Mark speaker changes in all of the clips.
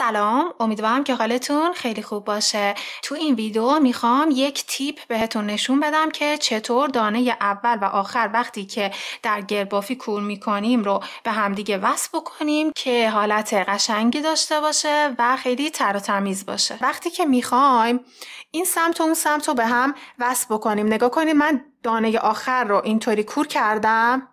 Speaker 1: سلام امیدوارم که حالتون خیلی خوب باشه تو این ویدیو میخوام یک تیپ بهتون نشون بدم که چطور دانه اول و آخر وقتی که در گربافی کور میکنیم رو به همدیگه وصل بکنیم که حالت قشنگی داشته باشه و خیلی تر و تمیز باشه وقتی که میخوایم این سمت و اون سمت رو به هم وصل بکنیم نگاه کنید من دانه آخر رو اینطوری کور کردم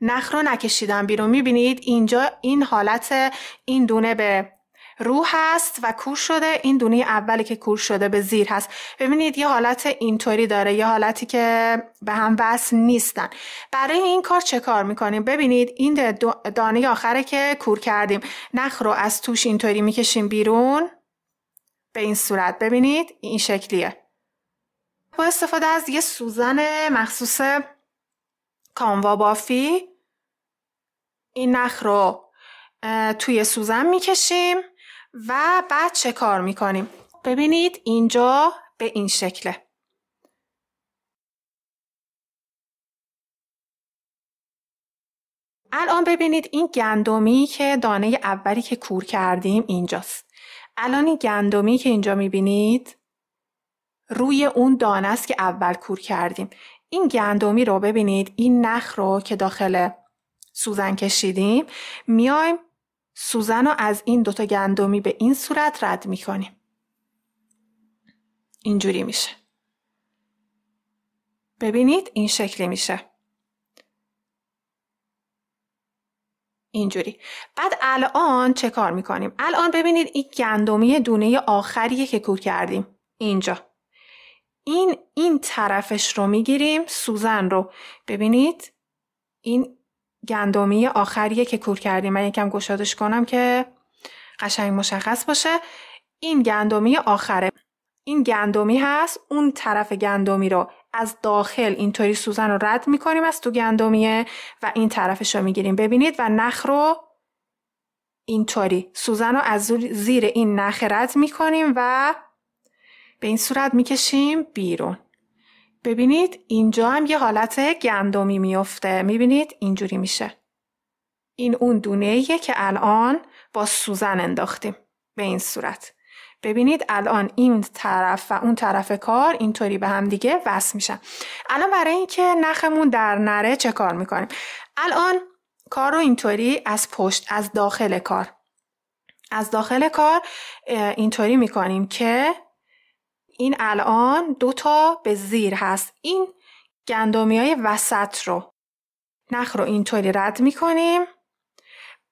Speaker 1: نخ رو نکشیدم بیرون میبینید اینجا این حالت این دونه به روح هست و کور شده این دونه اولی که کور شده به زیر هست ببینید یه حالت اینطوری داره یه حالتی که به هم وصل نیستن برای این کار چه کار میکنیم ببینید این دانه آخره که کور کردیم نخ رو از توش اینطوری میکشیم بیرون به این صورت ببینید این شکلیه با استفاده از یه سوزن مخصوص کانوا بافی این نخ رو توی سوزن میکشیم و بعد چه کار میکنیم ببینید اینجا به این شکله الان ببینید این گندمی که دانه اولی که کور کردیم اینجاست الان این گندمی که اینجا میبینید روی اون دانه است که اول کور کردیم این گندمی رو ببینید این نخ رو که داخل سوزن کشیدیم میایم سوزن رو از این دوتا گندمی به این صورت رد میکنیم اینجوری میشه ببینید این شکلی میشه اینجوری بعد الان چه کار میکنیم الان ببینید این گندمی دونه آخریه که کور کردیم اینجا این این طرفش رو میگیریم سوزن رو ببینید این گندمی آخریه که کور کردیم من یکم گشادش کنم که قشنگ مشخص باشه این گندمی آخره این گندمی هست اون طرف گندمی رو از داخل اینطوری سوزن رو رد میکنیم از تو گندمیه و این طرفش رو میگیریم ببینید و نخ رو اینطوری سوزن رو از زیر این نخ رد میکنیم و به این صورت میکشیم بیرون ببینید اینجا هم یه حالت گندمی میفته میبینید اینجوری میشه این اون دونه که الان با سوزن انداختیم به این صورت ببینید الان این طرف و اون طرف کار اینطوری به هم دیگه وصل میشن الان برای اینکه نخمون در نره چه کار میکنیم الان کار رو اینطوری از پشت از داخل کار از داخل کار اینطوری میکنیم که این الان تا به زیر هست این گندمی های وسط رو نخ رو اینطوری رد کنیم.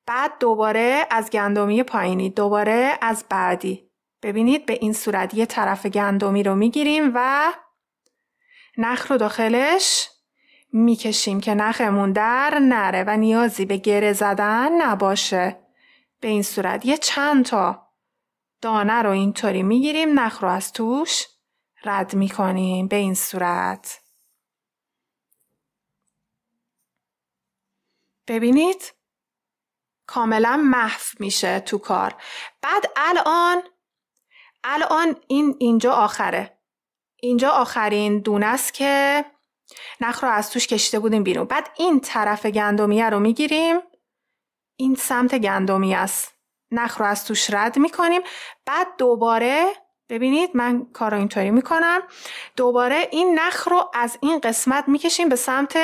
Speaker 1: بعد دوباره از گندمی پایینی دوباره از بعدی ببینید به این صورت یه طرف گندمی رو گیریم و نخ رو داخلش کشیم که نخمون در نره و نیازی به گره زدن نباشه به این صورت یه چند تا دانه رو اینطوری میگیریم نخ رو از توش رد میکنیم به این صورت ببینید کاملا محو میشه تو کار بعد الان الان این اینجا آخره اینجا آخرین دونه است که نخ رو از توش کشیده بودیم بیرون بعد این طرف گندمیه رو میگیریم این سمت گندمی است نخ رو از توش رد میکنیم بعد دوباره ببینید من کار رو اینطوری میکنم دوباره این نخ رو از این قسمت میکشیم به سمت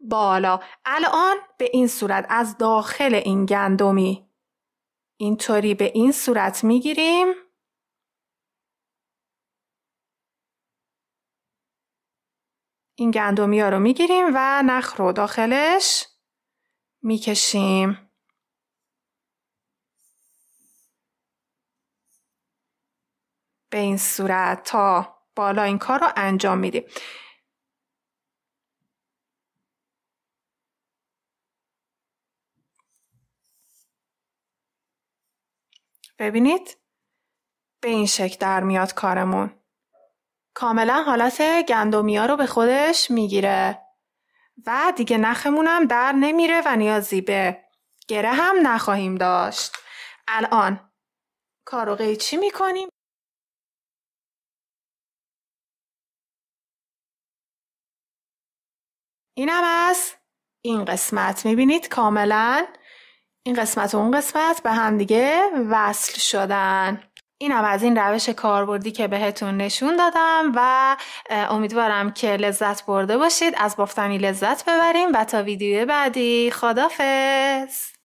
Speaker 1: بالا الان به این صورت از داخل این گندمی اینطوری به این صورت میگیریم این گندمی ها رو میگیریم و نخ رو داخلش میکشیم به این صورت تا بالا این کار رو انجام میدیم ببینید به این شکل در میاد کارمون کاملا حالت گندمیا رو به خودش میگیره و دیگه نخمونم در نمیره و نیازی به گره هم نخواهیم داشت الان کارو قیچی میکنیم اینم از این قسمت میبینید کاملا این قسمت و اون قسمت به هم دیگه وصل شدن اینم از این روش کاربردی که بهتون نشون دادم و امیدوارم که لذت برده باشید از بافتنی لذت ببریم و تا ویدیو بعدی خدافز